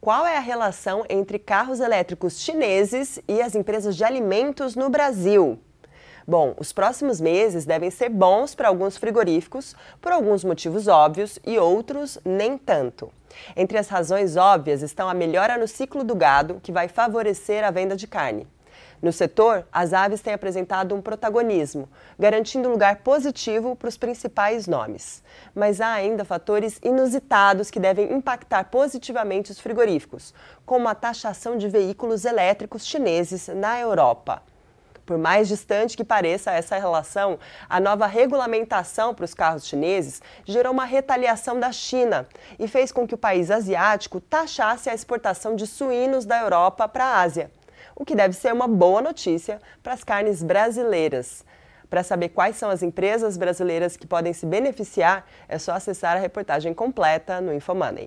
Qual é a relação entre carros elétricos chineses e as empresas de alimentos no Brasil? Bom, os próximos meses devem ser bons para alguns frigoríficos, por alguns motivos óbvios e outros nem tanto. Entre as razões óbvias estão a melhora no ciclo do gado, que vai favorecer a venda de carne. No setor, as aves têm apresentado um protagonismo, garantindo lugar positivo para os principais nomes. Mas há ainda fatores inusitados que devem impactar positivamente os frigoríficos, como a taxação de veículos elétricos chineses na Europa. Por mais distante que pareça essa relação, a nova regulamentação para os carros chineses gerou uma retaliação da China e fez com que o país asiático taxasse a exportação de suínos da Europa para a Ásia o que deve ser uma boa notícia para as carnes brasileiras. Para saber quais são as empresas brasileiras que podem se beneficiar, é só acessar a reportagem completa no InfoMoney.